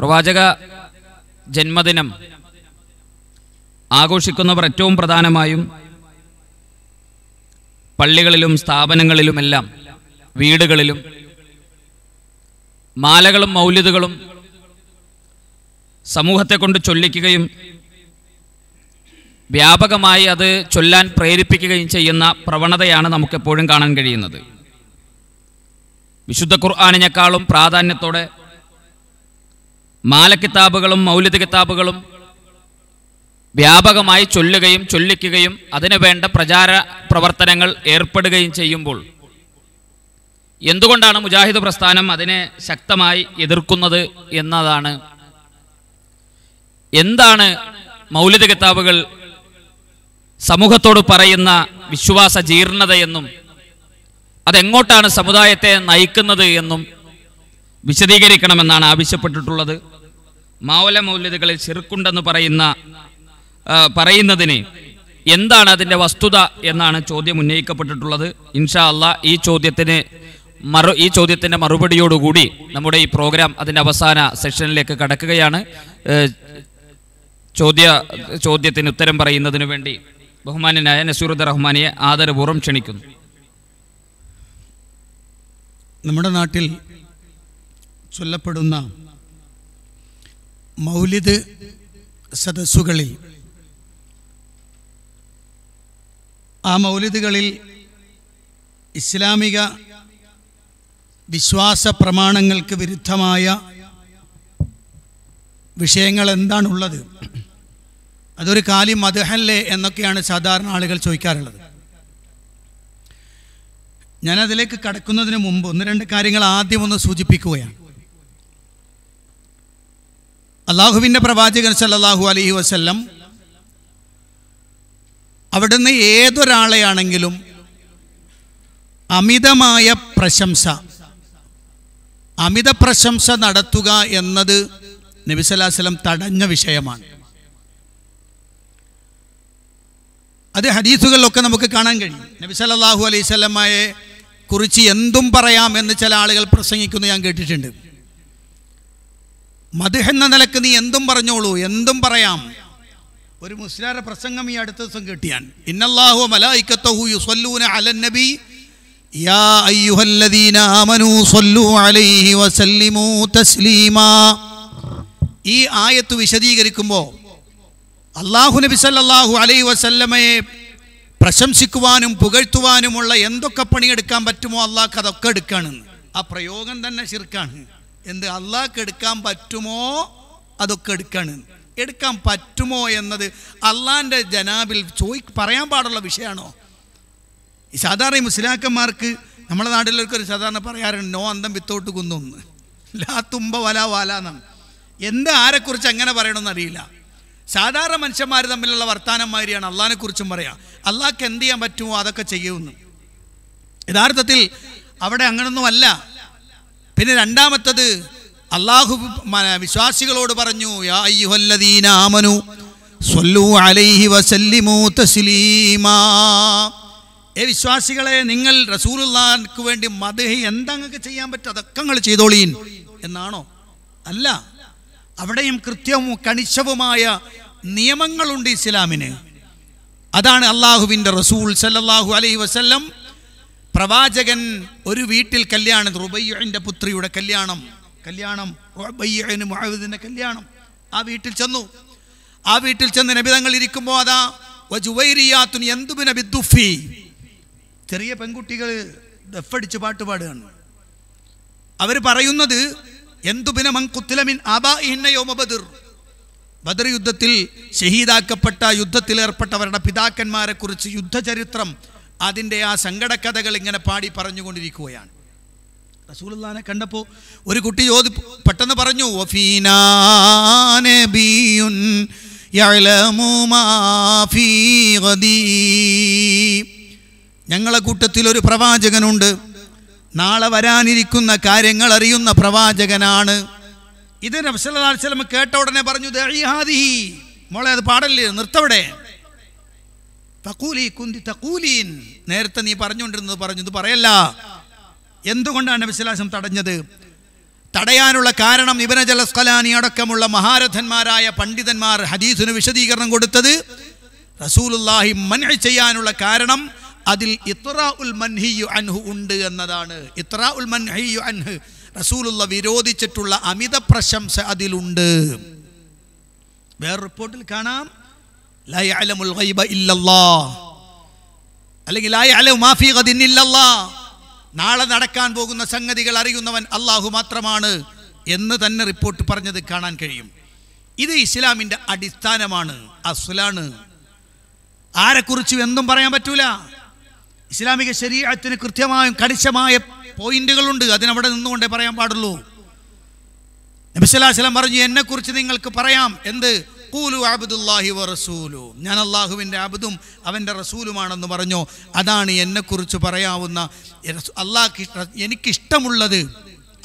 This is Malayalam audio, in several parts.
പ്രവാചക ജന്മദിനം ആഘോഷിക്കുന്നവർ ഏറ്റവും പ്രധാനമായും പള്ളികളിലും സ്ഥാപനങ്ങളിലുമെല്ലാം വീടുകളിലും മാലകളും മൗല്യതകളും സമൂഹത്തെ കൊണ്ട് ചൊല്ലിക്കുകയും വ്യാപകമായി അത് ചൊല്ലാൻ പ്രേരിപ്പിക്കുകയും ചെയ്യുന്ന പ്രവണതയാണ് നമുക്കെപ്പോഴും കാണാൻ കഴിയുന്നത് വിശുദ്ധ ഖുർആാനിനേക്കാളും പ്രാധാന്യത്തോടെ കിതാബുകളും മൗലിദ് കിതാബുകളും വ്യാപകമായി ചൊല്ലുകയും ചൊല്ലിക്കുകയും അതിനു വേണ്ട പ്രചാര പ്രവർത്തനങ്ങൾ ഏർപ്പെടുകയും ചെയ്യുമ്പോൾ എന്തുകൊണ്ടാണ് മുജാഹിദ് പ്രസ്ഥാനം അതിനെ ശക്തമായി എതിർക്കുന്നത് എന്നതാണ് എന്താണ് മൗലിക കിതാബുകൾ സമൂഹത്തോട് പറയുന്ന വിശ്വാസ ജീർണതയെന്നും അതെങ്ങോട്ടാണ് സമുദായത്തെ നയിക്കുന്നത് എന്നും വിശദീകരിക്കണമെന്നാണ് ആവശ്യപ്പെട്ടിട്ടുള്ളത് മാവല മൗല്യതകളിൽ ചെറുക്കുണ്ടെന്ന് പറയുന്ന പറയുന്നതിന് എന്താണ് അതിൻ്റെ വസ്തുത എന്നാണ് ചോദ്യം ഉന്നയിക്കപ്പെട്ടിട്ടുള്ളത് ഇൻഷാ അല്ല ഈ ചോദ്യത്തിന് മറു ഈ ചോദ്യത്തിൻ്റെ മറുപടിയോടുകൂടി നമ്മുടെ ഈ പ്രോഗ്രാം അതിൻ്റെ അവസാന സെഷനിലേക്ക് കടക്കുകയാണ് ചോദ്യ ചോദ്യത്തിന് ഉത്തരം പറയുന്നതിനു വേണ്ടി ബഹുമാനനായ നസീറുദ്ദ റഹ്മാനിയെ ആദരപൂർവ്വം ക്ഷണിക്കുന്നു നമ്മുടെ നാട്ടിൽ ചൊല്ലപ്പെടുന്ന മൗലിദ് സദസ്സുകളിൽ ആ മൗലിദുകളിൽ ഇസ്ലാമിക വിശ്വാസ പ്രമാണങ്ങൾക്ക് വിരുദ്ധമായ വിഷയങ്ങൾ എന്താണുള്ളത് അതൊരു കാലി മധുഹല്ലേ എന്നൊക്കെയാണ് സാധാരണ ആളുകൾ ചോദിക്കാറുള്ളത് ഞാനതിലേക്ക് കടക്കുന്നതിന് മുമ്പ് ഒന്ന് രണ്ട് കാര്യങ്ങൾ ആദ്യം ഒന്ന് സൂചിപ്പിക്കുകയാണ് അള്ളാഹുവിൻ്റെ പ്രവാചകൻ സല്ലാഹു അലഹി വസ്ല്ലം അവിടുന്ന് ഏതൊരാളെയാണെങ്കിലും അമിതമായ പ്രശംസ അമിത പ്രശംസ നടത്തുക എന്നത് നബിസലാസ്ലം തടഞ്ഞ വിഷയമാണ് അത് ഹദീസുകളിലൊക്കെ നമുക്ക് കാണാൻ കഴിയും നബി അലൈഹി അലൈവല്ലമ്മയെ കുറിച്ച് എന്തും പറയാം എന്ന് ചില ആളുകൾ പ്രസംഗിക്കുന്നു ഞാൻ കേട്ടിട്ടുണ്ട് മധുഹെന്ന നിലക്ക് നീ എന്തും പറഞ്ഞോളൂ എന്തും പറയാം ഒരു മുസ്ലിയാരുടെ പ്രസംഗം ഈ അടുത്ത ദിവസം കിട്ടിയാൻ ഇന്നല്ലാഹു മലായിക്കത്തഹു യുസല്ലൂന അലൻ നബി യാ അയ്യുഹല്ലദീന ആമനു സല്ലു അലൈഹി വസല്ലിമു തസ്ലീമാ ഈ ആയത്ത് വിശദീകരിക്കുമ്പോൾ അള്ളാഹു നബി സല്ലല്ലാഹു അലൈഹി വസല്ലമയെ പ്രശംസിക്കുവാനും പുകഴ്ത്തുവാനുമുള്ള എന്തൊക്കെ പണിയെടുക്കാൻ പറ്റുമോ അള്ളാഹ് അതൊക്കെ എടുക്കാണെന്ന് ആ പ്രയോഗം തന്നെ ശിർക്കാണ് എന്ത് അള്ളാഹ്ക്ക് എടുക്കാൻ പറ്റുമോ അതൊക്കെ എടുക്കാണ് എടുക്കാൻ പറ്റുമോ എന്നത് അള്ളാഹിൻ്റെ ജനാബിൽ ചോയി പറയാൻ പാടുള്ള വിഷയമാണോ ഈ സാധാരണ ഈ മുസ്ലാക്കന്മാർക്ക് നമ്മുടെ നാട്ടിലൊക്കെ ഒരു സാധാരണ പറയാറുണ്ട് നോ അന്തം വിത്തോട്ട് കുന്നൊന്ന് ലാ തുമ്പ വല വാല എന്നാണ് എന്താ ആരെക്കുറിച്ച് അങ്ങനെ പറയണമെന്ന് അറിയില്ല സാധാരണ മനുഷ്യന്മാർ തമ്മിലുള്ള വർത്താനന്മാരെയാണ് അള്ളാഹിനെക്കുറിച്ചും പറയാം അള്ളാഹ്ക്ക് എന്ത് ചെയ്യാൻ പറ്റുമോ അതൊക്കെ ചെയ്യുമെന്ന് യഥാർത്ഥത്തിൽ അവിടെ അങ്ങനൊന്നുമല്ല പിന്നെ രണ്ടാമത്തത് അള്ളാഹു വിശ്വാസികളോട് പറഞ്ഞു ആമനു അലൈഹി വസല്ലിമു തസ്ലീമാ ഏ വിശ്വാസികളെ നിങ്ങൾ റസൂലുള്ളാഹിക്ക് വേണ്ടി മദഹി എന്തങ്ങൾക്ക് ചെയ്യാൻ പറ്റും അതൊക്കെ നിങ്ങൾ ചെയ്തോളീൻ എന്നാണോ അല്ല അവിടെയും കൃത്യവും കണിശവുമായ നിയമങ്ങളുണ്ട് ഇസ്ലാമിന് അതാണ് അള്ളാഹുവിൻ്റെ റസൂൽ സല്ലല്ലാഹു അലൈഹി വസല്ലം പ്രവാചകൻ ഒരു വീട്ടിൽ കല്യാണം റുബയ്യൻ്റെ പുത്രിയുടെ കല്യാണം കല്യാണം റുബയ്യന് മുഹമ്മദിൻ്റെ കല്യാണം ആ വീട്ടിൽ ചെന്നു ആ വീട്ടിൽ ചെന്ന് നബിതങ്ങൾ ഇരിക്കുമ്പോൾ അതാ ജുവൈരിയാത്തുൻ എന്തുബി നബി ചെറിയ പെൺകുട്ടികൾ ദഫടിച്ച് പാട്ട് പാടുകയാണ് അവർ പറയുന്നത് എന്തുബിന മങ്കുത്തിലമിൻ ആബാ ഇന്നയോമ ബദിർ ബദർ യുദ്ധത്തിൽ ഷഹീദാക്കപ്പെട്ട യുദ്ധത്തിലേർപ്പെട്ടവരുടെ കുറിച്ച് യുദ്ധചരിത്രം അതിൻ്റെ ആ സങ്കടക്കഥകൾ ഇങ്ങനെ പാടി പറഞ്ഞുകൊണ്ടിരിക്കുകയാണ് റസൂലുള്ളാനെ കണ്ടപ്പോൾ ഒരു കുട്ടി ചോദി പെട്ടെന്ന് പറഞ്ഞു ഞങ്ങളെ കൂട്ടത്തിൽ ഒരു പ്രവാചകനുണ്ട് നാളെ വരാനിരിക്കുന്ന കാര്യങ്ങൾ അറിയുന്ന പ്രവാചകനാണ് ഇത് അലൈഹി വസ്ലം കേട്ട ഉടനെ പറഞ്ഞു മോളെ അത് പാടല്ലേ നിർത്തവിടെ തക്കൂലി കുന്തി തക്കൂലീൻ നേരത്തെ നീ പറഞ്ഞുകൊണ്ടിരുന്നത് പറഞ്ഞു ഇത് പറയല്ല എന്തുകൊണ്ടാണ് നബിസ്ലാസം തടഞ്ഞത് തടയാനുള്ള കാരണം ഇബനജല സ്കലാനി അടക്കമുള്ള മഹാരഥന്മാരായ പണ്ഡിതന്മാർ ഹദീസിന് വിശദീകരണം കൊടുത്തത് റസൂലുല്ലാഹി മൻഹി ചെയ്യാനുള്ള കാരണം അതിൽ ഇത്ര ഉൽ മൻഹിയു അൻഹു ഉണ്ട് എന്നതാണ് ഇത്ര ഉൽ മൻഹിയു അൻഹ് റസൂലുള്ള വിരോധിച്ചിട്ടുള്ള അമിത പ്രശംസ അതിലുണ്ട് വേറെ റിപ്പോർട്ടിൽ കാണാം അല്ലെങ്കിൽ നാളെ നടക്കാൻ പോകുന്ന സംഗതികൾ അറിയുന്നവൻ അള്ളാഹു മാത്രമാണ് എന്ന് തന്നെ റിപ്പോർട്ട് പറഞ്ഞത് കാണാൻ കഴിയും ഇത് ഇസ്ലാമിൻ്റെ അടിസ്ഥാനമാണ് അസുലാണ് ആരെക്കുറിച്ച് എന്തും പറയാൻ പറ്റൂല ഇസ്ലാമിക ശരീരത്തിന് കൃത്യമായും പോയിന്റുകൾ പോയിന്റുകളുണ്ട് അതിനവിടെ നിന്നുകൊണ്ടേ പറയാൻ പാടുള്ളൂ നബിസ്വലാസ്ലം പറഞ്ഞു എന്നെക്കുറിച്ച് നിങ്ങൾക്ക് പറയാം എന്ത് കൂലു അബ്ദുല്ലാഹി വ റസൂലു ഞാൻ അള്ളാഹുവിൻ്റെ അബുദും അവൻ്റെ റസൂലുമാണെന്ന് പറഞ്ഞു അതാണ് എന്നെക്കുറിച്ച് പറയാവുന്ന അള്ളാഹ് എനിക്കിഷ്ടമുള്ളത്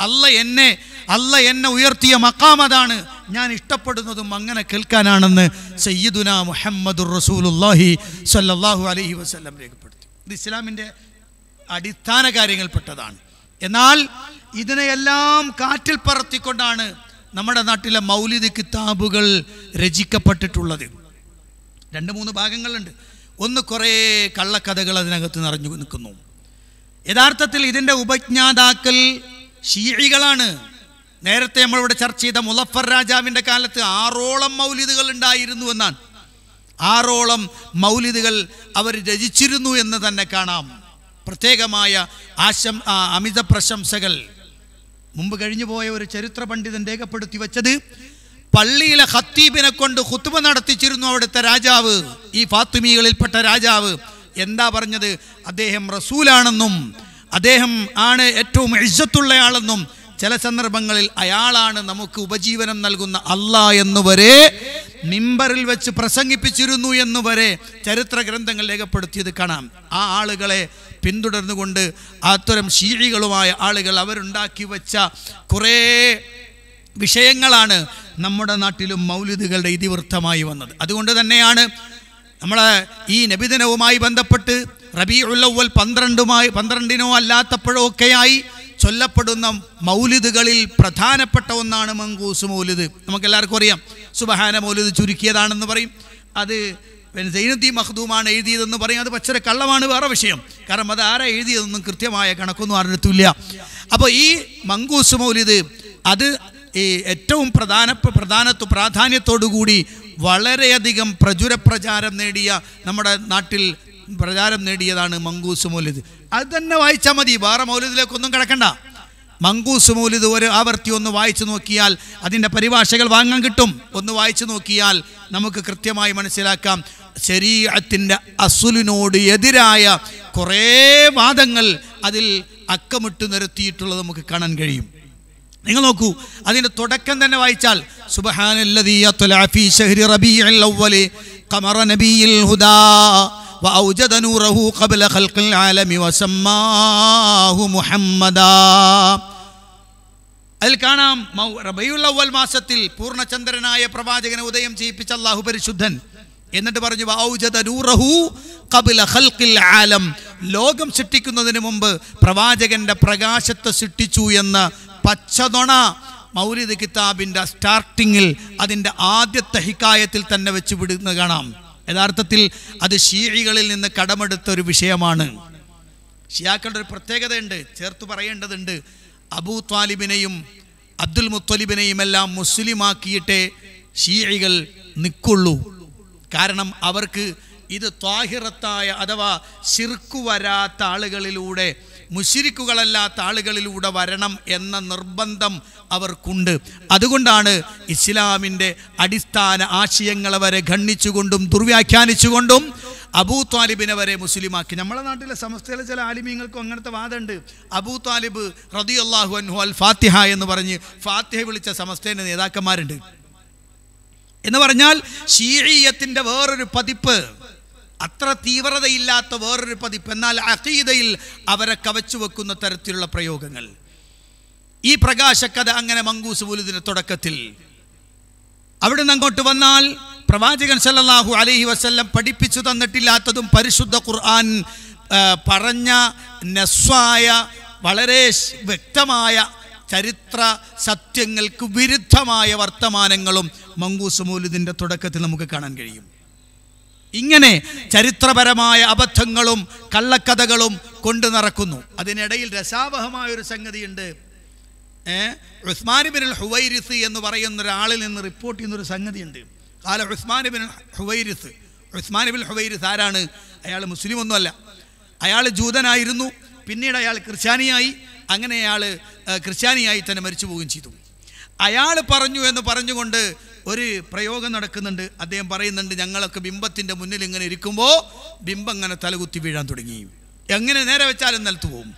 അല്ല എന്നെ അല്ല എന്നെ ഉയർത്തിയ മക്കാം അതാണ് ഞാൻ ഇഷ്ടപ്പെടുന്നതും അങ്ങനെ കേൾക്കാനാണെന്ന് സയ്യിദുന മുഹമ്മദ് റസൂലുല്ലാഹി സല്ലാഹു അലഹി വസ്ലം രേഖപ്പെടുത്തി ഇത് ഇസ്ലാമിൻ്റെ അടിസ്ഥാന കാര്യങ്ങൾപ്പെട്ടതാണ് എന്നാൽ ഇതിനെയെല്ലാം കാറ്റിൽ പറത്തിക്കൊണ്ടാണ് നമ്മുടെ നാട്ടിലെ മൗലിക കിതാബുകൾ രചിക്കപ്പെട്ടിട്ടുള്ളത് രണ്ട് മൂന്ന് ഭാഗങ്ങളുണ്ട് ഒന്ന് കുറേ കള്ളക്കഥകൾ അതിനകത്ത് നിറഞ്ഞു നിൽക്കുന്നു യഥാർത്ഥത്തിൽ ഇതിൻ്റെ ഉപജ്ഞാതാക്കൾ ഷീഴികളാണ് നേരത്തെ നമ്മളിവിടെ ചർച്ച ചെയ്ത മുലഫർ രാജാവിൻ്റെ കാലത്ത് ആറോളം മൗലിദുകൾ ഉണ്ടായിരുന്നു എന്നാണ് ആറോളം മൗലിദുകൾ അവർ രചിച്ചിരുന്നു എന്ന് തന്നെ കാണാം പ്രത്യേകമായ ആശം അമിത പ്രശംസകൾ മുമ്പ് കഴിഞ്ഞു പോയ ഒരു ചരിത്ര പണ്ഡിതൻ രേഖപ്പെടുത്തി വെച്ചത് പള്ളിയിലെ ഹത്തീബിനെ കൊണ്ട് ഹുത്തുമ നടത്തിച്ചിരുന്നു അവിടുത്തെ രാജാവ് ഈ ഫാത്തുമികളിൽപ്പെട്ട രാജാവ് എന്താ പറഞ്ഞത് അദ്ദേഹം റസൂലാണെന്നും അദ്ദേഹം ആണ് ഏറ്റവും ഇജ്ജത്തുള്ളയാളെന്നും ചില സന്ദർഭങ്ങളിൽ അയാളാണ് നമുക്ക് ഉപജീവനം നൽകുന്ന അല്ല എന്നുവരെ മിമ്പറിൽ വെച്ച് പ്രസംഗിപ്പിച്ചിരുന്നു എന്ന് വരെ ചരിത്ര ഗ്രന്ഥങ്ങൾ രേഖപ്പെടുത്തിയത് കാണാം ആ ആളുകളെ പിന്തുടർന്നുകൊണ്ട് അത്തരം ശീഴികളുമായ ആളുകൾ അവരുണ്ടാക്കി വെച്ച കുറേ വിഷയങ്ങളാണ് നമ്മുടെ നാട്ടിലും മൗലിദുകളുടെ ഇതിവൃത്തമായി വന്നത് അതുകൊണ്ട് തന്നെയാണ് നമ്മൾ ഈ നബിദിനവുമായി ബന്ധപ്പെട്ട് റബി ഉള്ളവൽ പന്ത്രണ്ടുമായി പന്ത്രണ്ടിനോ അല്ലാത്തപ്പോഴോ ഒക്കെയായി ചൊല്ലപ്പെടുന്ന മൗലിദുകളിൽ പ്രധാനപ്പെട്ട ഒന്നാണ് മങ്കൂസ് മൗലിദ് എല്ലാവർക്കും അറിയാം സുബഹാന മൗലൂദ് ചുരുക്കിയതാണെന്ന് പറയും അത് സൈനുദ്ദീൻ മഖ്ദൂമാണ് എഴുതിയതെന്ന് പറയും അത് പച്ചര കള്ളമാണ് വേറെ വിഷയം കാരണം അത് ആരാ എഴുതിയതെന്നും കൃത്യമായ കണക്കൊന്നും ആരുടെ അപ്പോൾ ഈ മങ്കൂസ് മൗലിദ് അത് ഈ ഏറ്റവും പ്രധാന പ്രധാനത്വ പ്രാധാന്യത്തോടുകൂടി വളരെയധികം പ്രചുര പ്രചാരം നേടിയ നമ്മുടെ നാട്ടിൽ പ്രചാരം നേടിയതാണ് മങ്കൂസ് മൗലിദ് അത് തന്നെ വായിച്ചാൽ മതി വേറെ മൗലിതിലേക്കൊന്നും കിടക്കണ്ട മങ്കൂസ് മൗലിദ് ഒരു ആവർത്തി ഒന്ന് വായിച്ചു നോക്കിയാൽ അതിൻ്റെ പരിഭാഷകൾ വാങ്ങാൻ കിട്ടും ഒന്ന് വായിച്ചു നോക്കിയാൽ നമുക്ക് കൃത്യമായി മനസ്സിലാക്കാം ശരീരത്തിൻ്റെ അസുലിനോട് എതിരായ കുറേ വാദങ്ങൾ അതിൽ അക്കമിട്ട് നിരത്തിയിട്ടുള്ളത് നമുക്ക് കാണാൻ കഴിയും നിങ്ങൾ നോക്കൂ അതിൻ്റെ തുടക്കം തന്നെ വായിച്ചാൽ സുബഹാനല്ലതീ റബീ കമറ നബിയിൽ ഹുദാ وأوجد نوره قبل خلق العالم وسماه محمدا അതിൽ കാണാം റബിയുള്ള മാസത്തിൽ പൂർണ്ണചന്ദ്രനായ പ്രവാചകനെ ഉദയം ചെയ്യിപ്പിച്ച അള്ളാഹു പരിശുദ്ധൻ എന്നിട്ട് പറഞ്ഞു നൂറഹു കബില ഹൽക്കിൽ ആലം ലോകം സൃഷ്ടിക്കുന്നതിന് മുമ്പ് പ്രവാചകന്റെ പ്രകാശത്തെ സൃഷ്ടിച്ചു എന്ന് പച്ചതൊണ മൗലിദ് കിതാബിന്റെ സ്റ്റാർട്ടിങ്ങിൽ അതിൻ്റെ ആദ്യത്തെ ഹിക്കായത്തിൽ തന്നെ വെച്ച് കാണാം യഥാർത്ഥത്തിൽ അത് ഷീഴികളിൽ നിന്ന് കടമെടുത്ത ഒരു വിഷയമാണ് ഷിയാക്കളുടെ ഒരു പ്രത്യേകതയുണ്ട് ചേർത്ത് പറയേണ്ടതുണ്ട് അബൂ ത്വാലിബിനെയും അബ്ദുൽ മുത്തലിബിനെയും എല്ലാം മുസ്ലിമാക്കിയിട്ടേ ഷീഴികൾ നിൽക്കുള്ളൂ കാരണം അവർക്ക് ഇത് ത്വാഹിറത്തായ അഥവാ ശിർക്കു വരാത്ത ആളുകളിലൂടെ മുഷിരിക്കുകളല്ലാത്ത ആളുകളിലൂടെ വരണം എന്ന നിർബന്ധം അവർക്കുണ്ട് അതുകൊണ്ടാണ് ഇസ്ലാമിൻ്റെ അടിസ്ഥാന ആശയങ്ങളെ വരെ ഖണ്ണിച്ചുകൊണ്ടും ദുർവ്യാഖ്യാനിച്ചുകൊണ്ടും അബൂ താലിബിനെ വരെ മുസ്ലിമാക്കി നമ്മളെ നാട്ടിലെ സമസ്തയിലെ ചില ആലിമീങ്ങൾക്കും അങ്ങനത്തെ വാദമുണ്ട് അബൂ താലിബ് റദിയുല്ലാഹു അൻഹു അൽ ഫാത്തിഹ എന്ന് പറഞ്ഞ് ഫാത്തിഹ വിളിച്ച സമസ്തേൻ്റെ നേതാക്കന്മാരുണ്ട് എന്ന് പറഞ്ഞാൽ ഷീഴീയത്തിൻ്റെ വേറൊരു പതിപ്പ് അത്ര തീവ്രതയില്ലാത്ത വേറൊരു പതിപ്പ് എന്നാൽ അഖീദയിൽ അവരെ കവച്ചു വെക്കുന്ന തരത്തിലുള്ള പ്രയോഗങ്ങൾ ഈ പ്രകാശക്കഥ അങ്ങനെ മങ്കൂസ് പുലുദിന് തുടക്കത്തിൽ അവിടുന്ന് അങ്ങോട്ട് വന്നാൽ പ്രവാചകൻ സല്ലാഹു അലഹി വസ്ല്ലം പഠിപ്പിച്ചു തന്നിട്ടില്ലാത്തതും പരിശുദ്ധ ഖുർആൻ പറഞ്ഞ നസ്വായ വളരെ വ്യക്തമായ ചരിത്ര സത്യങ്ങൾക്ക് വിരുദ്ധമായ വർത്തമാനങ്ങളും മങ്കൂസ് മൗലിദിൻ്റെ തുടക്കത്തിൽ നമുക്ക് കാണാൻ കഴിയും ഇങ്ങനെ ചരിത്രപരമായ അബദ്ധങ്ങളും കള്ളക്കഥകളും കൊണ്ടു നടക്കുന്നു അതിനിടയിൽ രസാവഹമായ ഒരു സംഗതിയുണ്ട് ഉസ്മാൻ ബിൻ ഹുവൈരിസ് എന്ന് പറയുന്ന ഒരാളിൽ നിന്ന് റിപ്പോർട്ട് ചെയ്യുന്നൊരു സംഗതിയുണ്ട് കാല ഉസ്മാൻ ഹുവൈരിസ് ഉസ്മാൻ ഹുവൈരിസ് ആരാണ് അയാൾ മുസ്ലിമൊന്നുമല്ല അയാൾ ജൂതനായിരുന്നു പിന്നീട് അയാൾ ക്രിസ്ത്യാനിയായി അങ്ങനെ അയാൾ ക്രിസ്ത്യാനിയായി തന്നെ മരിച്ചു പോവുകയും ചെയ്തു അയാൾ പറഞ്ഞു എന്ന് പറഞ്ഞുകൊണ്ട് ഒരു പ്രയോഗം നടക്കുന്നുണ്ട് അദ്ദേഹം പറയുന്നുണ്ട് ഞങ്ങളൊക്കെ ബിംബത്തിൻ്റെ മുന്നിൽ ഇങ്ങനെ ഇരിക്കുമ്പോൾ ബിംബം ഇങ്ങനെ തലകുത്തി വീഴാൻ തുടങ്ങി എങ്ങനെ നേരെ വെച്ചാലും നിലത്ത് പോകും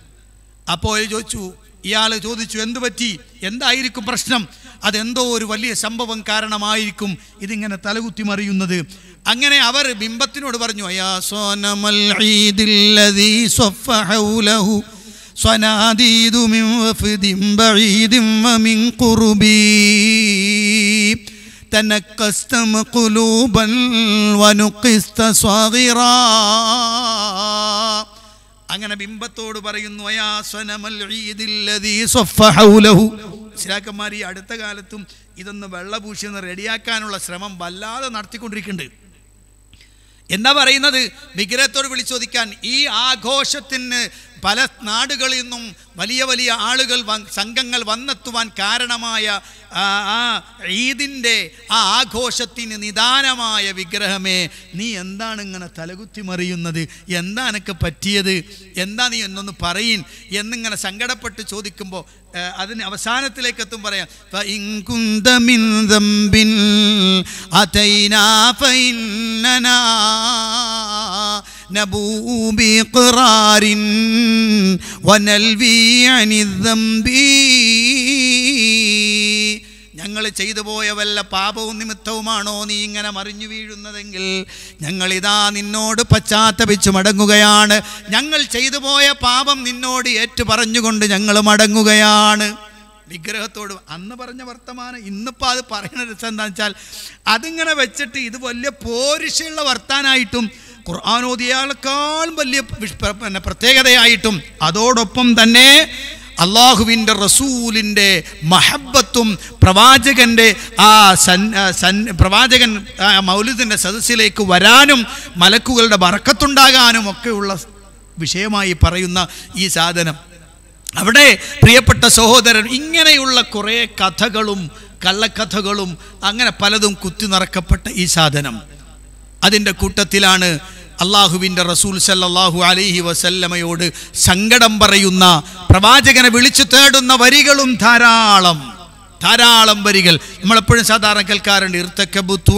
അപ്പോൾ ചോദിച്ചു ഇയാൾ ചോദിച്ചു എന്ത് പറ്റി എന്തായിരിക്കും പ്രശ്നം അതെന്തോ ഒരു വലിയ സംഭവം കാരണമായിരിക്കും ഇതിങ്ങനെ തലകുത്തി മറിയുന്നത് അങ്ങനെ അവർ ബിംബത്തിനോട് പറഞ്ഞു അയാ സോനമൽ صناديد قلوبا ونقست صاغرا അങ്ങനെ ബിംബത്തോട് പറയുന്നു ഇസ്ലാക്കന്മാർ ഈ അടുത്ത കാലത്തും ഇതൊന്ന് വെള്ളപൂശി ഒന്ന് റെഡിയാക്കാനുള്ള ശ്രമം വല്ലാതെ നടത്തിക്കൊണ്ടിരിക്കുന്നുണ്ട് എന്താ പറയുന്നത് വിഗ്രഹത്തോട് വിളിച്ചോദിക്കാൻ ഈ ആഘോഷത്തിന് പല നാടുകളിൽ നിന്നും വലിയ വലിയ ആളുകൾ സംഘങ്ങൾ വന്നെത്തുവാൻ കാരണമായ ആ ഈദിൻ്റെ ആ ആഘോഷത്തിന് നിദാനമായ വിഗ്രഹമേ നീ എന്താണ് ഇങ്ങനെ തലകുത്തി മറിയുന്നത് എന്താ പറ്റിയത് എന്താ നീ എന്നൊന്ന് പറയിൻ എന്നിങ്ങനെ സങ്കടപ്പെട്ട് ചോദിക്കുമ്പോൾ അതിന് അവസാനത്തിലേക്ക് എത്തും പറയാം نبوء ونلوي عن الذنب ഞങ്ങൾ ചെയ്തു പോയ വല്ല പാപവും നിമിത്തവുമാണോ നീ ഇങ്ങനെ മറിഞ്ഞു വീഴുന്നതെങ്കിൽ ഞങ്ങൾ ഇതാ നിന്നോട് പശ്ചാത്തപിച്ചു മടങ്ങുകയാണ് ഞങ്ങൾ ചെയ്തു പോയ പാപം നിന്നോട് ഏറ്റു പറഞ്ഞുകൊണ്ട് ഞങ്ങൾ മടങ്ങുകയാണ് വിഗ്രഹത്തോട് അന്ന് പറഞ്ഞ വർത്തമാനം ഇന്നിപ്പോൾ അത് പറയുന്ന രസം എന്താണെന്ന് വെച്ചാൽ അതിങ്ങനെ വെച്ചിട്ട് ഇത് വലിയ പോരിശയുള്ള വർത്താനായിട്ടും ഖുർആാനോദിയാളേക്കാൾ വലിയ പിന്നെ പ്രത്യേകതയായിട്ടും അതോടൊപ്പം തന്നെ അള്ളാഹുവിൻ്റെ റസൂലിൻ്റെ മഹബത്തും പ്രവാചകൻ്റെ ആ സൻ സൻ പ്രവാചകൻ മൗലിദിൻ്റെ സദസ്സിലേക്ക് വരാനും മലക്കുകളുടെ വറക്കത്തുണ്ടാകാനും ഒക്കെയുള്ള വിഷയമായി പറയുന്ന ഈ സാധനം അവിടെ പ്രിയപ്പെട്ട സഹോദരൻ ഇങ്ങനെയുള്ള കുറേ കഥകളും കള്ളക്കഥകളും അങ്ങനെ പലതും കുത്തി നിറക്കപ്പെട്ട ഈ സാധനം അതിൻ്റെ കൂട്ടത്തിലാണ് അള്ളാഹുവിൻ്റെ റസൂൽ സല്ലാഹു അലൈഹി വസല്ലമയോട് സങ്കടം പറയുന്ന പ്രവാചകനെ വിളിച്ചു തേടുന്ന വരികളും ധാരാളം ധാരാളം വരികൾ നമ്മളെപ്പോഴും സാധാരണ കേൾക്കാറുണ്ട് ഇർത്തക്കബുത്തു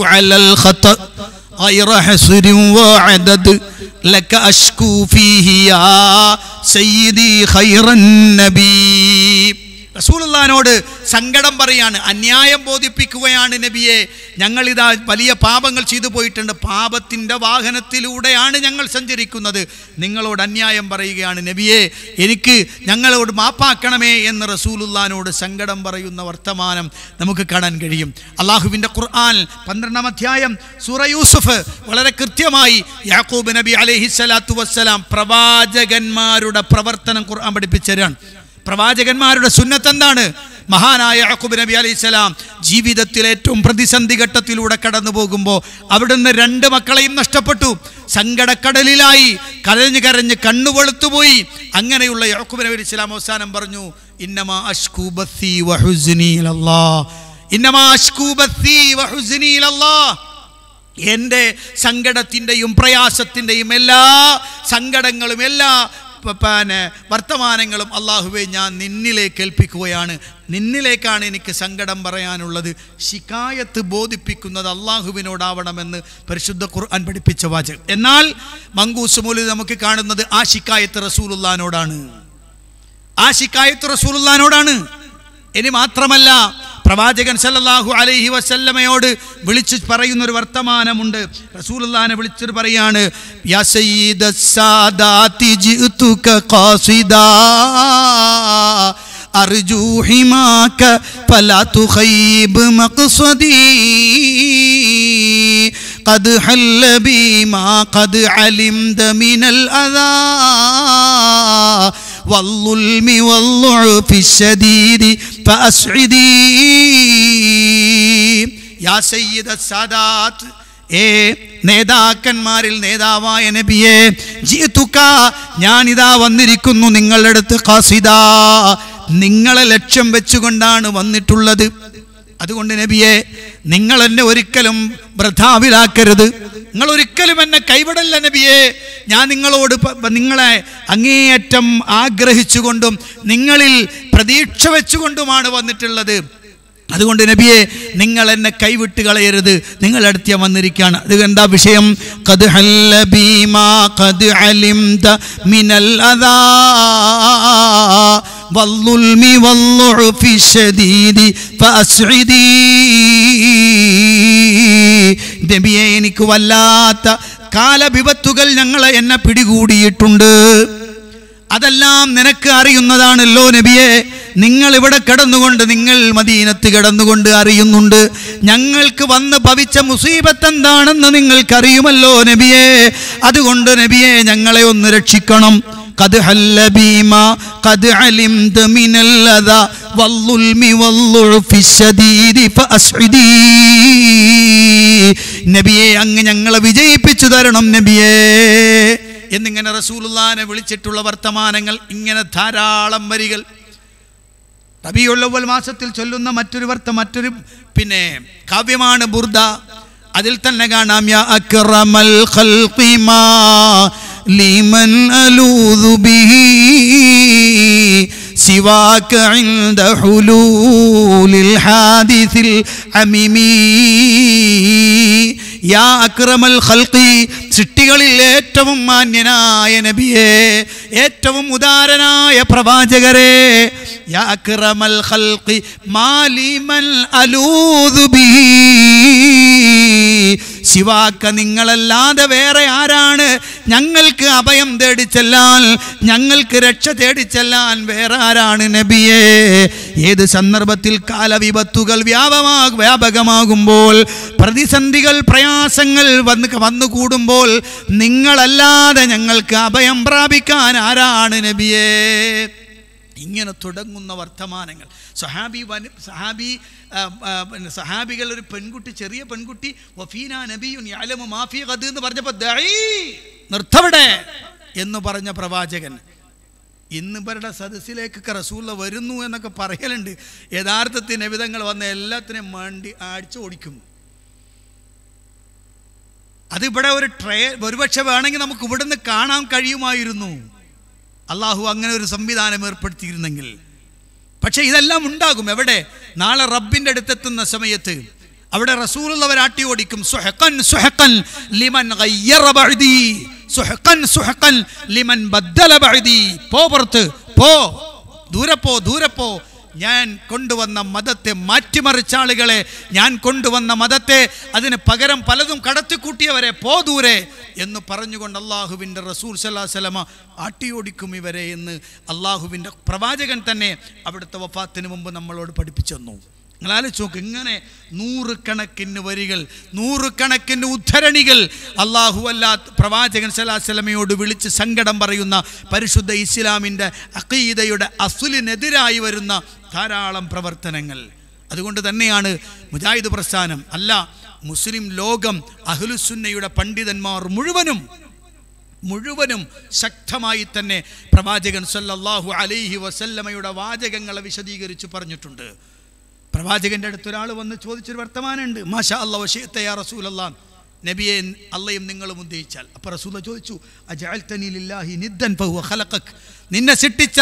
റസൂലുള്ളാനോട് സങ്കടം പറയാണ് അന്യായം ബോധിപ്പിക്കുകയാണ് നബിയെ ഞങ്ങളിതാ വലിയ പാപങ്ങൾ ചെയ്തു പോയിട്ടുണ്ട് പാപത്തിൻ്റെ വാഹനത്തിലൂടെയാണ് ഞങ്ങൾ സഞ്ചരിക്കുന്നത് നിങ്ങളോട് അന്യായം പറയുകയാണ് നബിയെ എനിക്ക് ഞങ്ങളോട് മാപ്പാക്കണമേ എന്ന് റസൂലുള്ളാനോട് സങ്കടം പറയുന്ന വർത്തമാനം നമുക്ക് കാണാൻ കഴിയും അള്ളാഹുവിൻ്റെ ഖുർആൻ പന്ത്രണ്ടാം അധ്യായം സൂറ യൂസുഫ് വളരെ കൃത്യമായി യാക്കൂബ് നബി അലഹിസ്സലാത്തു വസ്സലാം പ്രവാചകന്മാരുടെ പ്രവർത്തനം ഖുർആൻ പഠിപ്പിച്ചു തരാണ് പ്രവാചകന്മാരുടെ സുന്നത്ത് എന്താണ് മഹാനായ അക്കുബ് നബി അലൈഹി സ്വലാം ജീവിതത്തിൽ ഏറ്റവും പ്രതിസന്ധി ഘട്ടത്തിലൂടെ കടന്നു പോകുമ്പോൾ അവിടുന്ന് രണ്ട് മക്കളെയും നഷ്ടപ്പെട്ടു സങ്കടക്കടലിലായി കരഞ്ഞ് കരഞ്ഞ് കണ്ണു വെളുത്തുപോയി അങ്ങനെയുള്ള യാക്കൂബ് നബി അലൈഹി സ്വലാം അവസാനം പറഞ്ഞു ഇന്നമാ അഷ്കൂ ബസ്സി ഇന്നമാ അഷ്കൂ സങ്കടത്തിൻ്റെയും പ്രയാസത്തിൻ്റെയും എല്ലാ സങ്കടങ്ങളും എല്ലാ പിന്നെ വർത്തമാനങ്ങളും അള്ളാഹുവെ ഞാൻ നിന്നിലേക്ക് ഏൽപ്പിക്കുകയാണ് നിന്നിലേക്കാണ് എനിക്ക് സങ്കടം പറയാനുള്ളത് ശിക്കായത്ത് ബോധിപ്പിക്കുന്നത് അള്ളാഹുവിനോടാവണമെന്ന് പരിശുദ്ധ ഖുർആൻ പഠിപ്പിച്ച വാചകം എന്നാൽ മങ്കൂസ് മൂലി നമുക്ക് കാണുന്നത് ആ ശിക്കായത്ത് റസൂലുള്ളാനോടാണ് ആ ശിക്കായത്ത് റസൂലുള്ളാനോടാണ് ഇനി മാത്രമല്ല പ്രവാചകൻ സല്ലല്ലാഹു അലൈഹി വസല്ലമയോട് വിളിച്ചു പറയുന്ന ഒരു വർത്തമാനമുണ്ട് റസൂലുള്ളാഹിനെ വിളിച്ചിട്ട് പറയാണ് യാ സയ്യിദ സാദാതി ജിഅതുക ഖാസിദാ അർജു ഫലാ തുഖൈബ് والظلم والضعف الشديد فأسعدي يا سيد السادات ഏ നേതാക്കന്മാരിൽ നേതാവായ നബിയെ ജീത്തുക്ക ഞാനിതാ വന്നിരിക്കുന്നു അടുത്ത് കാസിദ നിങ്ങളെ ലക്ഷ്യം വെച്ചുകൊണ്ടാണ് വന്നിട്ടുള്ളത് അതുകൊണ്ട് നബിയെ നിങ്ങൾ എന്നെ ഒരിക്കലും വൃഥാവിലാക്കരുത് നിങ്ങൾ ഒരിക്കലും എന്നെ കൈവിടല്ല നബിയെ ഞാൻ നിങ്ങളോട് നിങ്ങളെ അങ്ങേയറ്റം ആഗ്രഹിച്ചുകൊണ്ടും നിങ്ങളിൽ പ്രതീക്ഷ വെച്ചുകൊണ്ടുമാണ് വന്നിട്ടുള്ളത് അതുകൊണ്ട് നബിയെ നിങ്ങൾ എന്നെ കൈവിട്ട് കളയരുത് നിങ്ങൾ അടുത്ത് വന്നിരിക്കുകയാണ് അത് എന്താ വിഷയം കത് ഹല്ലബീമാ കത് അലിം മിനൽ അദാ والظلم والضعف الشديد فأسعدي നബിയെ എനിക്ക് വല്ലാത്ത കാലവിപത്തുകൾ ഞങ്ങളെ എന്നെ പിടികൂടിയിട്ടുണ്ട് അതെല്ലാം നിനക്ക് അറിയുന്നതാണല്ലോ നബിയെ നിങ്ങൾ ഇവിടെ കിടന്നുകൊണ്ട് നിങ്ങൾ മദീനത്ത് കിടന്നുകൊണ്ട് അറിയുന്നുണ്ട് ഞങ്ങൾക്ക് വന്ന് ഭവിച്ച മുസീബത്ത് എന്താണെന്ന് നിങ്ങൾക്കറിയുമല്ലോ നബിയെ അതുകൊണ്ട് നബിയെ ഞങ്ങളെ ഒന്ന് രക്ഷിക്കണം قد حل بما قد علمت من اللذى والظلم والضعف الشديد فأسعدي നബിയെ അങ്ങ് ഞങ്ങളെ വിജയിപ്പിച്ചു തരണം നബിയേ എന്നിങ്ങനെ റസൂലുല്ലാനെ വിളിച്ചിട്ടുള്ള വർത്തമാനങ്ങൾ ഇങ്ങനെ ധാരാളം വരികൾ റബിയുള്ളവൽ മാസത്തിൽ ചൊല്ലുന്ന മറ്റൊരു വർത്ത മറ്റൊരു പിന്നെ കാവ്യമാണ് ബുർദ അതിൽ തന്നെ കാണാം യാ അക്രമൽ ഖൽഖിമാ ലിമൻ അലൂദു ബിഹി سواك عند حلول الحادث الحميم യാ അക്രമൽ ഖൽഖി സൃഷ്ടികളിൽ ഏറ്റവും മാന്യനായ നബിയെ ഏറ്റവും ഉദാരനായ പ്രവാചകരെ യാ അക്രമൽ ഖൽഖി മാലിമൻ അലൂദു ബിഹി ശിവാക്ക നിങ്ങളല്ലാതെ വേറെ ആരാണ് ഞങ്ങൾക്ക് അഭയം തേടിച്ചെല്ലാൻ ഞങ്ങൾക്ക് രക്ഷ തേടിച്ചെല്ലാൻ വേറെ ആരാണ് നബിയെ ഏത് സന്ദർഭത്തിൽ കാലവിപത്തുകൾ വ്യാപമാ വ്യാപകമാകുമ്പോൾ പ്രതിസന്ധികൾ പ്രയാസങ്ങൾ വന്ന് വന്നുകൂടുമ്പോൾ നിങ്ങളല്ലാതെ ഞങ്ങൾക്ക് അഭയം പ്രാപിക്കാൻ ആരാണ് നബിയേ ഇങ്ങനെ തുടങ്ങുന്ന വർത്തമാനങ്ങൾ സഹാബി വന സഹാബി സഹാബികൾ ഒരു പെൺകുട്ടി ചെറിയ പെൺകുട്ടി വഫീന നബിയുൻ യാലമു മാഫി കത് എന്ന് പറഞ്ഞപ്പോൾ ദൈ നിർത്തവിടെ എന്ന് പറഞ്ഞ പ്രവാചകൻ ഇന്ന് ഇവരുടെ സദസ്സിലേക്ക് റസൂല വരുന്നു എന്നൊക്കെ പറയലുണ്ട് യഥാർത്ഥത്തിൽ നബിതങ്ങൾ വന്ന എല്ലാത്തിനെയും മണ്ടി അടിച്ചു ഓടിക്കും അതിവിടെ ഒരു ട്രേ ഒരുപക്ഷെ വേണമെങ്കിൽ നമുക്ക് ഇവിടുന്ന് കാണാൻ കഴിയുമായിരുന്നു അള്ളാഹു അങ്ങനെ ഒരു സംവിധാനം ഏർപ്പെടുത്തിയിരുന്നെങ്കിൽ പക്ഷേ ഇതെല്ലാം ഉണ്ടാകും എവിടെ നാളെ റബ്ബിൻ്റെ അടുത്തെത്തുന്ന സമയത്ത് അവിടെ റസൂലുള്ളവർ ആട്ടി ഓടിക്കും ലിമൻ ലിമൻ ബദ്ദല പോ പുറത്ത് പോ ദൂരെ പോ ദൂരെ പോ ഞാൻ കൊണ്ടുവന്ന മതത്തെ മാറ്റിമറിച്ച ആളുകളെ ഞാൻ കൊണ്ടുവന്ന മതത്തെ അതിന് പകരം പലതും കടത്തിക്കൂട്ടിയവരെ പോതൂരെ എന്ന് പറഞ്ഞുകൊണ്ട് അള്ളാഹുവിൻ്റെ റസൂൽ സല്ലാ സ്വലമ ആട്ടിയോടിക്കും ഇവരെ എന്ന് അള്ളാഹുവിൻ്റെ പ്രവാചകൻ തന്നെ അവിടുത്തെ വഫാത്തിന് മുമ്പ് നമ്മളോട് പഠിപ്പിച്ചു തന്നു നിങ്ങൾ ആലോചിച്ച് നോക്ക് ഇങ്ങനെ നൂറുകണക്കിന് വരികൾ നൂറുകണക്കിന് ഉദ്ധരണികൾ അള്ളാഹു അല്ലാ പ്രവാചകൻ സലാസ്ലമയോട് വിളിച്ച് സങ്കടം പറയുന്ന പരിശുദ്ധ ഇസ്ലാമിൻ്റെ അക്കീതയുടെ അസുലിനെതിരായി വരുന്ന ധാരാളം പ്രവർത്തനങ്ങൾ അതുകൊണ്ട് തന്നെയാണ് മുജാഹിദ് പ്രസ്ഥാനം അല്ല മുസ്ലിം ലോകം അഹ്ലുസുന്നയുടെ പണ്ഡിതന്മാർ മുഴുവനും മുഴുവനും ശക്തമായി തന്നെ പ്രവാചകൻ സല്ലല്ലാഹു അലൈഹി വസല്ലമയുടെ വാചകങ്ങളെ വിശദീകരിച്ച് പറഞ്ഞിട്ടുണ്ട് പ്രവാചകന്റെ അടുത്ത് ഒരാൾ വന്ന് ചോദിച്ചൊരു വർത്തമാനമുണ്ട് മാഷാ അല്ല വശീത്തയാ നബിയെ അള്ളയും നിങ്ങളും ഉദ്ദേശിച്ചാൽ അപ്പോൾ റസൂല ചോദിച്ചു നിദ്ദൻ ഖലഖക് നിന്നെ സിട്ടിച്ച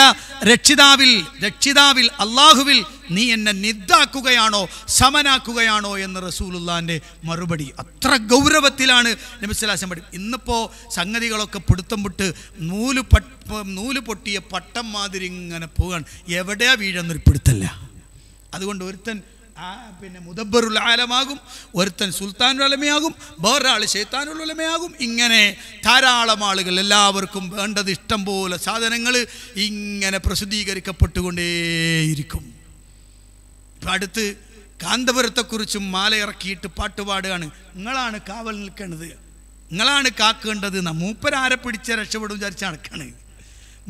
രക്ഷിതാവിൽ രക്ഷിതാവിൽ അള്ളാഹുവിൽ നീ എന്നെ നിദ്ദാക്കുകയാണോ സമനാക്കുകയാണോ എന്ന് റസൂലുല്ലാൻ്റെ മറുപടി അത്ര ഗൗരവത്തിലാണ് നബിസ്ലാസം പഠി ഇന്നിപ്പോൾ സംഗതികളൊക്കെ പിടുത്തം പൊട്ട് നൂല് പട്ട് നൂല് പൊട്ടിയ പട്ടം മാതിരി ഇങ്ങനെ പോകാൻ എവിടെയാ വീഴുന്നൊരു പിടുത്തല്ല അതുകൊണ്ട് ഒരുത്തൻ ആ പിന്നെ മുദബ്ബറുൽ ആലമാകും ഒരുത്തൻ സുൽത്താനുൽ ഉലമയാകും വേറൊരാൾ ഷെയ്ത്താനുൽ ഉലമയാകും ഇങ്ങനെ ധാരാളം ആളുകൾ എല്ലാവർക്കും വേണ്ടത് ഇഷ്ടം പോലെ സാധനങ്ങൾ ഇങ്ങനെ പ്രസിദ്ധീകരിക്കപ്പെട്ടുകൊണ്ടേയിരിക്കും ഇപ്പം അടുത്ത് കാന്തപുരത്തെക്കുറിച്ചും മാല ഇറക്കിയിട്ട് പാട്ടുപാടുകയാണ് നിങ്ങളാണ് കാവൽ നിൽക്കേണ്ടത് നിങ്ങളാണ് കാക്കേണ്ടത് നമ്മൂപ്പരാരെ പിടിച്ച് രക്ഷപ്പെടും വിചാരിച്ച് നടക്കണേ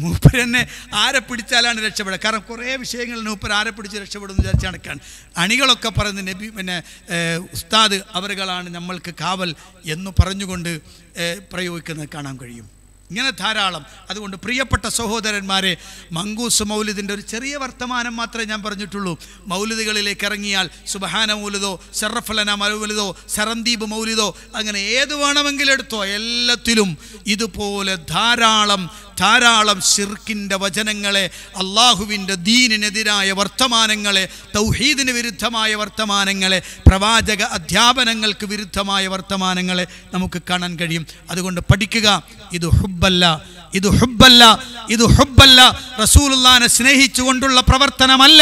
മൂപ്പരെന്നെ ആരെ പിടിച്ചാലാണ് രക്ഷപ്പെടുക കാരണം കുറേ വിഷയങ്ങൾ മൂപ്പർ ആരെ പിടിച്ച് രക്ഷപ്പെടുമെന്ന് വിചാരിച്ച് നടക്കാണ് അണികളൊക്കെ പറയുന്ന നബി പിന്നെ ഉസ്താദ് അവരുകളാണ് നമ്മൾക്ക് കാവൽ എന്ന് പറഞ്ഞുകൊണ്ട് പ്രയോഗിക്കുന്നത് കാണാൻ കഴിയും ഇങ്ങനെ ധാരാളം അതുകൊണ്ട് പ്രിയപ്പെട്ട സഹോദരന്മാരെ മങ്കൂസ് മൗലിദിൻ്റെ ഒരു ചെറിയ വർത്തമാനം മാത്രമേ ഞാൻ പറഞ്ഞിട്ടുള്ളൂ മൗലിദുകളിലേക്ക് ഇറങ്ങിയാൽ സുബഹാന മൗലിദോ ഷറഫലന മൗലിദോ സറന്ദീപ് മൗലിദോ അങ്ങനെ ഏത് വേണമെങ്കിലും എടുത്തോ എല്ലാത്തിലും ഇതുപോലെ ധാരാളം ധാരാളം ഷിർക്കിൻ്റെ വചനങ്ങളെ അള്ളാഹുവിൻ്റെ ദീനിനെതിരായ വർത്തമാനങ്ങളെ തൗഹീദിന് വിരുദ്ധമായ വർത്തമാനങ്ങളെ പ്രവാചക അധ്യാപനങ്ങൾക്ക് വിരുദ്ധമായ വർത്തമാനങ്ങളെ നമുക്ക് കാണാൻ കഴിയും അതുകൊണ്ട് പഠിക്കുക ഇത് ഹുബല്ല ഇത് ഹുബല്ല ഇത് ഹുബല്ല റസൂലുല്ലാനെ സ്നേഹിച്ചുകൊണ്ടുള്ള പ്രവർത്തനമല്ല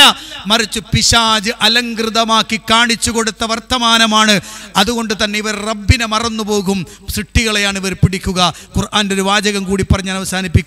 മറിച്ച് പിശാജ് അലങ്കൃതമാക്കി കാണിച്ചു കൊടുത്ത വർത്തമാനമാണ് അതുകൊണ്ട് തന്നെ ഇവർ റബ്ബിനെ മറന്നുപോകും സൃഷ്ടികളെയാണ് ഇവർ പിടിക്കുക ഖുർആാൻ്റെ ഒരു വാചകം കൂടി പറഞ്ഞ് അവസാനിപ്പിക്കും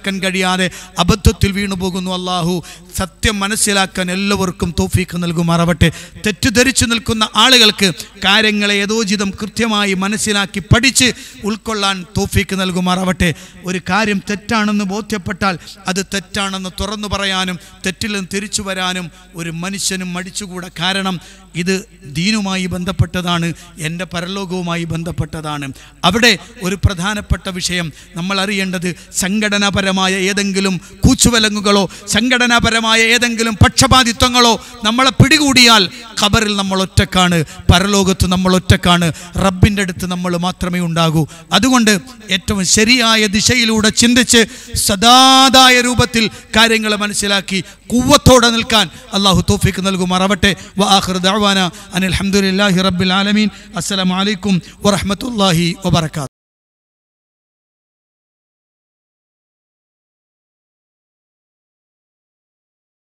മനസ്സിലാക്കാൻ കഴിയാതെ അബദ്ധത്തിൽ വീണുപോകുന്നു അള്ളാഹു സത്യം മനസ്സിലാക്കാൻ എല്ലാവർക്കും തോഫീക്ക് നൽകുമാറാവട്ടെ തെറ്റിദ്ധരിച്ചു നിൽക്കുന്ന ആളുകൾക്ക് കാര്യങ്ങളെ യഥോചിതം കൃത്യമായി മനസ്സിലാക്കി പഠിച്ച് ഉൾക്കൊള്ളാൻ തോഫീക്ക് നൽകുമാറാവട്ടെ ഒരു കാര്യം തെറ്റാണെന്ന് ബോധ്യപ്പെട്ടാൽ അത് തെറ്റാണെന്ന് തുറന്നു പറയാനും തെറ്റിൽ നിന്ന് തിരിച്ചു വരാനും ഒരു മനുഷ്യനും മടിച്ചുകൂടാ കാരണം ഇത് ദീനുമായി ബന്ധപ്പെട്ടതാണ് എൻ്റെ പരലോകവുമായി ബന്ധപ്പെട്ടതാണ് അവിടെ ഒരു പ്രധാനപ്പെട്ട വിഷയം നമ്മൾ അറിയേണ്ടത് സംഘടനാപരമായ ഏതെങ്കിലും കൂച്ചുവലങ്ങുകളോ സംഘടനാപരമായ മതപരമായ ഏതെങ്കിലും പക്ഷപാതിത്വങ്ങളോ നമ്മളെ പിടികൂടിയാൽ ഖബറിൽ നമ്മൾ ഒറ്റക്കാണ് പരലോകത്ത് നമ്മൾ ഒറ്റക്കാണ് റബ്ബിൻ്റെ അടുത്ത് നമ്മൾ മാത്രമേ ഉണ്ടാകൂ അതുകൊണ്ട് ഏറ്റവും ശരിയായ ദിശയിലൂടെ ചിന്തിച്ച് സദാതായ രൂപത്തിൽ കാര്യങ്ങൾ മനസ്സിലാക്കി കൂവത്തോടെ നിൽക്കാൻ അള്ളാഹു തോഫിക്ക് നൽകുമാറവട്ടെ വാഹൃദാന അനിൽ അഹമ്മദില്ലാഹി റബ്ബിൽ ആലമീൻ വലൈക്കും വറഹമത്തല്ലാഹി വബർക്കാത്തു